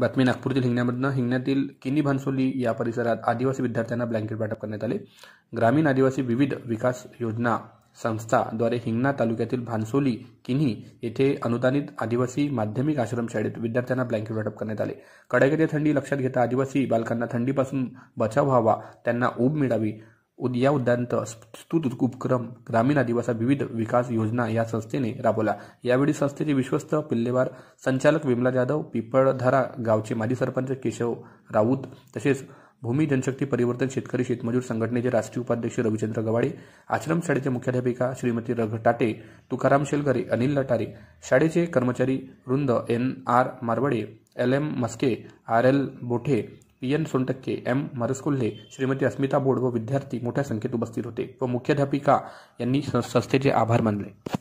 बातमी नागपूरतील हिंगण्यामधनं हिंगण्यातील किनी भानसोली या परिसरात आदिवासी विद्यार्थ्यांना ब्लँकेट वाटप करण्यात आले ग्रामीण आदिवासी विविध विकास योजना संस्थाद्वारे हिंगणा तालुक्यातील भानसोली किन्ही येथे अनुदानित आदिवासी माध्यमिक आश्रमशाळेत विद्यार्थ्यांना ब्लँकेट वाटप करण्यात आले कडाक्याची थंडी लक्षात घेता आदिवासी बालकांना थंडीपासून बचाव व्हावा त्यांना ऊब मिळावी उद्या उद्यांत स्तुत उपक्रम ग्रामीण आदिवासी विविध विकास योजना या संस्थेने राबवला यावेळी संस्थेचे विश्वस्त पिल्लेवार संचालक विमला जाधव पिपळधारा गावचे माजी सरपंच केशव राऊत तसेच भूमी जनशक्ती परिवर्तन शेतकरी शेतमजूर संघटनेचे राष्ट्रीय उपाध्यक्ष रविचंद्र गवाडे आश्रम शाळेचे मुख्याध्यापिका श्रीमती रघ टाटे तुकाराम शेलगरे अनिल लटारे शाळेचे कर्मचारी वृंद N R Marwade L M Maske R L Bothe P N Sontakke M Maraskulhe Shrimati Asmita Borde व विद्यार्थी मोठ्या संख्येत उपस्थित होते व मुख्याध्यापिका यांनी संस्थेचे आभार मानले